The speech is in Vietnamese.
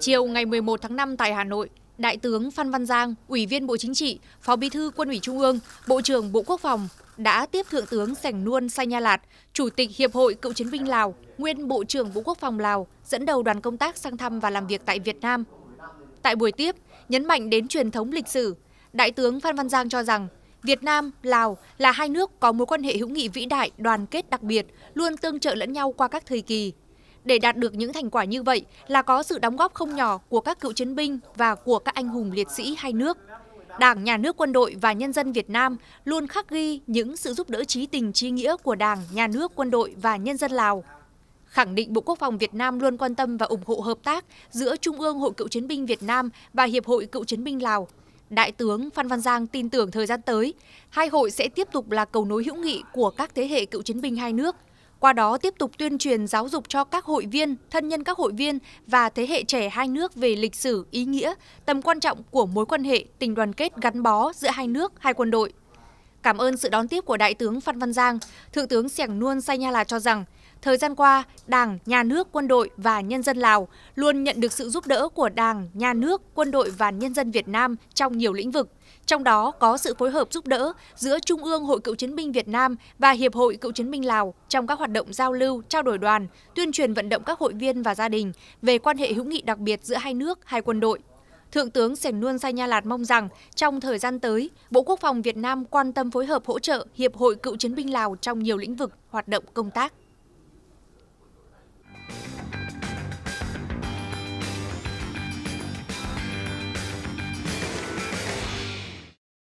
Chiều ngày 11 tháng 5 tại Hà Nội, Đại tướng Phan Văn Giang, Ủy viên Bộ Chính trị, Phó Bí thư Quân ủy Trung ương, Bộ trưởng Bộ Quốc phòng đã tiếp Thượng tướng Sảnh Nuôn Sai Nha Lạt, Chủ tịch Hiệp hội Cựu chiến binh Lào, nguyên Bộ trưởng Bộ Quốc phòng Lào, dẫn đầu đoàn công tác sang thăm và làm việc tại Việt Nam. Tại buổi tiếp, nhấn mạnh đến truyền thống lịch sử, Đại tướng Phan Văn Giang cho rằng Việt Nam, Lào là hai nước có mối quan hệ hữu nghị vĩ đại, đoàn kết đặc biệt, luôn tương trợ lẫn nhau qua các thời kỳ, để đạt được những thành quả như vậy là có sự đóng góp không nhỏ của các cựu chiến binh và của các anh hùng liệt sĩ hai nước. Đảng, Nhà nước, quân đội và nhân dân Việt Nam luôn khắc ghi những sự giúp đỡ trí tình trí nghĩa của Đảng, Nhà nước, quân đội và nhân dân Lào. Khẳng định Bộ Quốc phòng Việt Nam luôn quan tâm và ủng hộ hợp tác giữa Trung ương Hội Cựu chiến binh Việt Nam và Hiệp hội Cựu chiến binh Lào. Đại tướng Phan Văn Giang tin tưởng thời gian tới, hai hội sẽ tiếp tục là cầu nối hữu nghị của các thế hệ cựu chiến binh hai nước – qua đó tiếp tục tuyên truyền giáo dục cho các hội viên, thân nhân các hội viên và thế hệ trẻ hai nước về lịch sử, ý nghĩa, tầm quan trọng của mối quan hệ, tình đoàn kết gắn bó giữa hai nước, hai quân đội. Cảm ơn sự đón tiếp của Đại tướng Phan Văn Giang, Thượng tướng Sẻng Nuôn Say Nha là cho rằng, thời gian qua, Đảng, Nhà nước, quân đội và nhân dân Lào luôn nhận được sự giúp đỡ của Đảng, Nhà nước, quân đội và nhân dân Việt Nam trong nhiều lĩnh vực. Trong đó có sự phối hợp giúp đỡ giữa Trung ương Hội Cựu chiến binh Việt Nam và Hiệp hội Cựu chiến binh Lào trong các hoạt động giao lưu, trao đổi đoàn, tuyên truyền vận động các hội viên và gia đình về quan hệ hữu nghị đặc biệt giữa hai nước, hai quân đội. Thượng tướng Sẻn Nuôn Sai Nha Lạt mong rằng trong thời gian tới, Bộ Quốc phòng Việt Nam quan tâm phối hợp hỗ trợ Hiệp hội Cựu chiến binh Lào trong nhiều lĩnh vực hoạt động công tác.